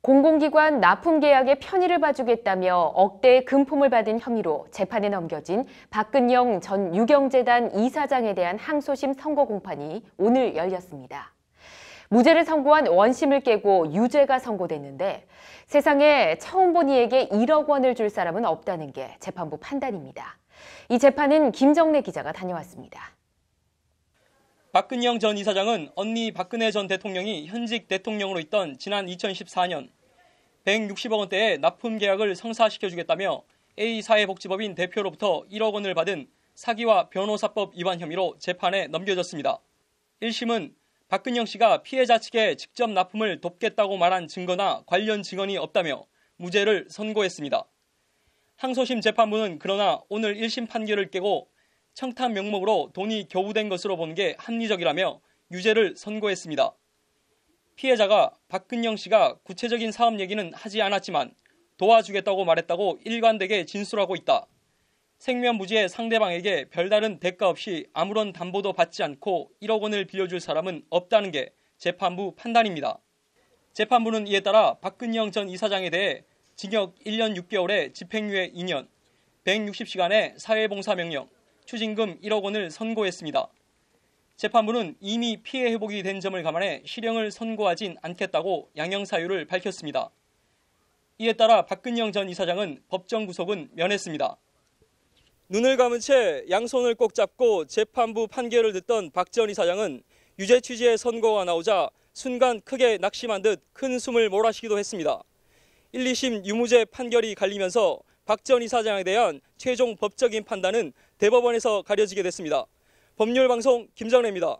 공공기관 납품 계약의 편의를 봐주겠다며 억대의 금품을 받은 혐의로 재판에 넘겨진 박근영 전 유경재단 이사장에 대한 항소심 선고 공판이 오늘 열렸습니다. 무죄를 선고한 원심을 깨고 유죄가 선고됐는데 세상에 처음 본 이에게 1억 원을 줄 사람은 없다는 게 재판부 판단입니다. 이 재판은 김정래 기자가 다녀왔습니다. 박근영 전 이사장은 언니 박근혜 전 대통령이 현직 대통령으로 있던 지난 2014년 160억 원대의 납품 계약을 성사시켜주겠다며 A 사회복지법인 대표로부터 1억 원을 받은 사기와 변호사법 위반 혐의로 재판에 넘겨졌습니다. 1심은 박근영 씨가 피해자 측에 직접 납품을 돕겠다고 말한 증거나 관련 증언이 없다며 무죄를 선고했습니다. 항소심 재판부는 그러나 오늘 1심 판결을 깨고 청탁 명목으로 돈이 겨우 된 것으로 본 게 합리적이라며 유죄를 선고했습니다. 피해자가 박근영 씨가 구체적인 사업 얘기는 하지 않았지만 도와주겠다고 말했다고 일관되게 진술하고 있다. 생명무지의 상대방에게 별다른 대가 없이 아무런 담보도 받지 않고 1억 원을 빌려줄 사람은 없다는 게 재판부 판단입니다. 재판부는 이에 따라 박근영 전 이사장에 대해 징역 1년 6개월에 집행유예 2년, 160시간의 사회봉사명령, 추징금 1억 원을 선고했습니다. 재판부는 이미 피해 회복이 된 점을 감안해 실형을 선고하진 않겠다고 양형 사유를 밝혔습니다. 이에 따라 박근영 전 이사장은 법정 구속은 면했습니다. 눈을 감은 채 양손을 꼭 잡고 재판부 판결을 듣던 박 전 이사장은 유죄 취지의 선고가 나오자 순간 크게 낙심한 듯 큰 숨을 몰아쉬기도 했습니다. 1, 2심 유무죄 판결이 갈리면서 박전 이사장에 대한 최종 법적인 판단은 대법원에서 가려지게 됐습니다. 법률방송 김정래입니다.